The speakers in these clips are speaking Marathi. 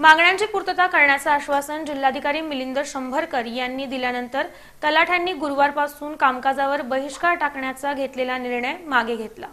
मागण्यांची पूर्तता करण्याचं आश्वासन जिल्हाधिकारी मिलिंद शंभरकर यांनी दिल्यानंतर तलाठ्यांनी गुरुवारपासून कामकाजावर बहिष्कार टाकण्याचा घेतलेला निर्णय मागे घेतला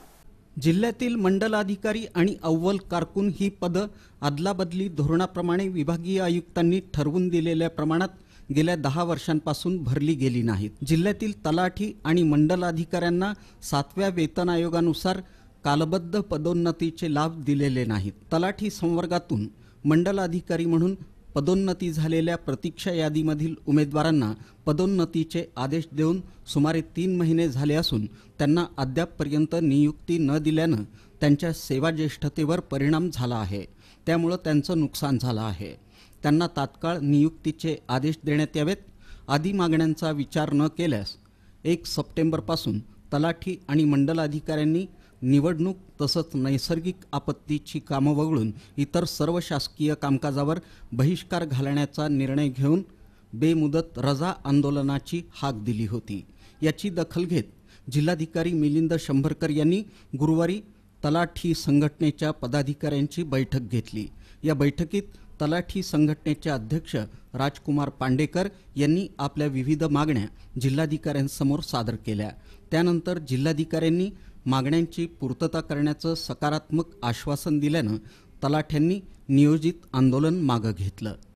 जिल्ह्यातील मंडलाधिकारी आणि अव्वल कारकून ही पदं अदलाबदली धोरणाप्रमाणे विभागीय आयुक्तांनी ठरवून दिलेल्या प्रमाणात गेल्या दहा वर्षांपासून भरली गेली नाहीत जिल्ह्यातील तलाठी आणि मंडलाधिकाऱ्यांना सातव्या वेतन आयोगानुसार कालबद्ध पदोन्नतीचे लाभ दिलेले नाहीत तलाठी संवर्गातून मंडल अधिकारी म्हणून पदोन्नती झालेल्या प्रतीक्षा यादीमधील उमेदवारांना पदोन्नतीचे आदेश देऊन सुमारे तीन महिने झाले असून त्यांना अद्यापपर्यंत नियुक्ती न दिल्यानं त्यांच्या सेवाज्येष्ठतेवर परिणाम झाला आहे त्यामुळं त्यांचं नुकसान झालं आहे त्यांना तात्काळ नियुक्तीचे आदेश देण्यात यावेत आदी मागण्यांचा विचार न केल्यास एक सप्टेंबरपासून तलाठी आणि मंडल अधिकाऱ्यांनी निवडणूक तसंच नैसर्गिक आपत्तीची कामं वगळून इतर सर्व शासकीय कामकाजावर बहिष्कार घालण्याचा निर्णय घेऊन बेमुदत रजा आंदोलनाची हाक दिली होती याची दखल घेत जिल्हाधिकारी मिलिंद शंभरकर यांनी गुरुवारी तलाठी संघटनेच्या पदाधिकाऱ्यांची बैठक घेतली या बैठकीत तलाठी संघटनेचे अध्यक्ष राजकुमार पांडेकर यांनी आपल्या विविध मागण्या जिल्हाधिकाऱ्यांसमोर सादर केल्या त्यानंतर जिल्हाधिकाऱ्यांनी मागण्यांची पूर्तता करण्याचं सकारात्मक आश्वासन दिल्यानं तलाठ्यांनी नियोजित आंदोलन मागं घेतलं